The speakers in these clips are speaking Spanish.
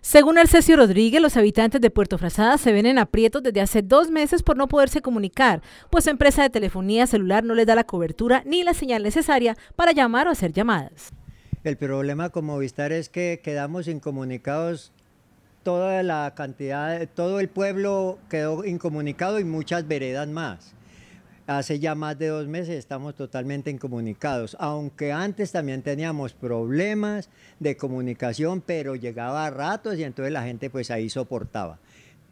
Según Arcesio Rodríguez, los habitantes de Puerto Frazada se ven en aprietos desde hace dos meses por no poderse comunicar, pues empresa de telefonía celular no les da la cobertura ni la señal necesaria para llamar o hacer llamadas. El problema con Movistar es que quedamos incomunicados toda la cantidad, todo el pueblo quedó incomunicado y muchas veredas más hace ya más de dos meses estamos totalmente incomunicados, aunque antes también teníamos problemas de comunicación, pero llegaba a ratos y entonces la gente pues ahí soportaba.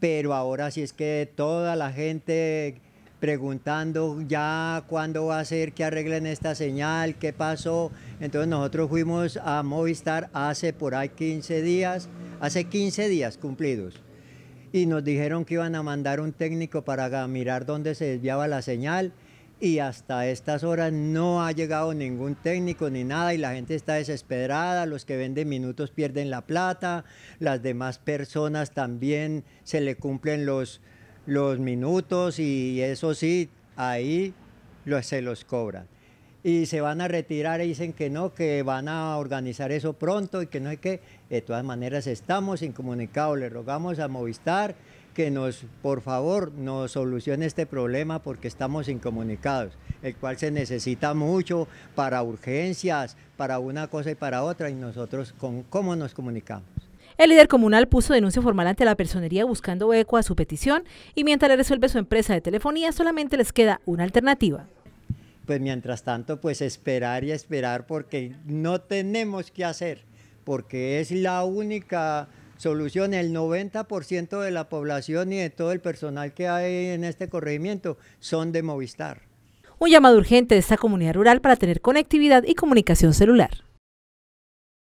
Pero ahora sí es que toda la gente preguntando ya cuándo va a ser que arreglen esta señal, qué pasó. Entonces nosotros fuimos a Movistar hace por ahí 15 días, hace 15 días cumplidos y nos dijeron que iban a mandar un técnico para mirar dónde se desviaba la señal y hasta estas horas no ha llegado ningún técnico ni nada y la gente está desesperada, los que venden minutos pierden la plata, las demás personas también se le cumplen los, minutos y eso sí, ahí se los cobran y se van a retirar y dicen que no, que van a organizar eso pronto y que no hay que. De todas maneras, estamos incomunicados. Le rogamos a Movistar que nos, por favor, nos solucione este problema porque estamos incomunicados, el cual se necesita mucho para urgencias, para una cosa y para otra, y nosotros con cómo nos comunicamos. El líder comunal puso denuncia formal ante la personería buscando eco a su petición y mientras le resuelve su empresa de telefonía solamente les queda una alternativa pues mientras tanto, pues esperar y esperar porque no tenemos qué hacer, porque es la única solución. El 90% de la población y de todo el personal que hay en este corregimiento son de Movistar. Un llamado urgente de esta comunidad rural para tener conectividad y comunicación celular.